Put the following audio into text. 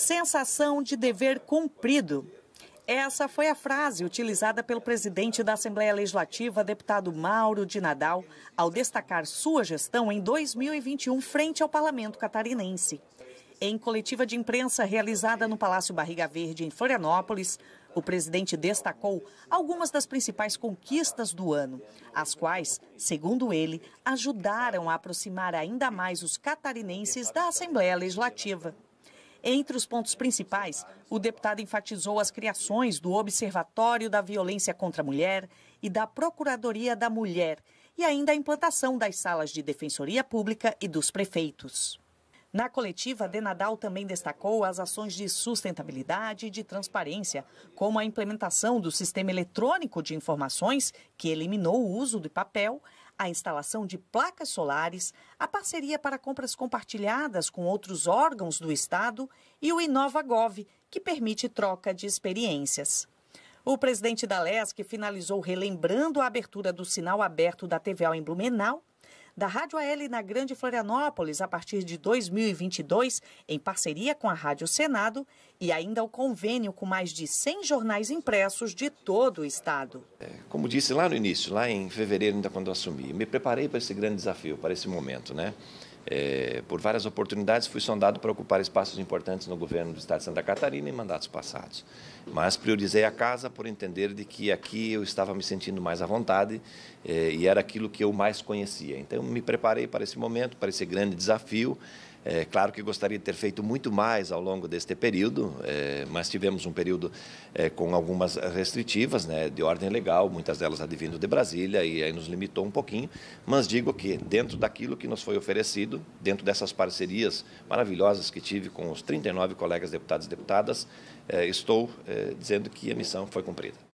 sensação de dever cumprido. Essa foi a frase utilizada pelo presidente da Assembleia Legislativa, deputado Mauro de Nadal, ao destacar sua gestão em 2021 frente ao parlamento catarinense. Em coletiva de imprensa realizada no Palácio Barriga Verde, em Florianópolis, o presidente destacou algumas das principais conquistas do ano, as quais, segundo ele, ajudaram a aproximar ainda mais os catarinenses da Assembleia Legislativa. Entre os pontos principais, o deputado enfatizou as criações do Observatório da Violência contra a Mulher e da Procuradoria da Mulher e ainda a implantação das salas de defensoria pública e dos prefeitos. Na coletiva, Denadal também destacou as ações de sustentabilidade e de transparência, como a implementação do sistema eletrônico de informações, que eliminou o uso do papel, a instalação de placas solares, a parceria para compras compartilhadas com outros órgãos do Estado e o InovaGov, que permite troca de experiências. O presidente da LESC finalizou relembrando a abertura do sinal aberto da TVA em Blumenau da Rádio AL na Grande Florianópolis a partir de 2022, em parceria com a Rádio Senado e ainda o convênio com mais de 100 jornais impressos de todo o estado. É, como disse lá no início, lá em fevereiro, ainda quando assumi, me preparei para esse grande desafio, para esse momento, né? É, por várias oportunidades, fui sondado para ocupar espaços importantes no governo do Estado de Santa Catarina em mandatos passados. Mas priorizei a casa por entender de que aqui eu estava me sentindo mais à vontade é, e era aquilo que eu mais conhecia. Então, me preparei para esse momento, para esse grande desafio é claro que gostaria de ter feito muito mais ao longo deste período, é, mas tivemos um período é, com algumas restritivas, né, de ordem legal, muitas delas advindo de Brasília, e aí nos limitou um pouquinho. Mas digo que, dentro daquilo que nos foi oferecido, dentro dessas parcerias maravilhosas que tive com os 39 colegas deputados e deputadas, é, estou é, dizendo que a missão foi cumprida.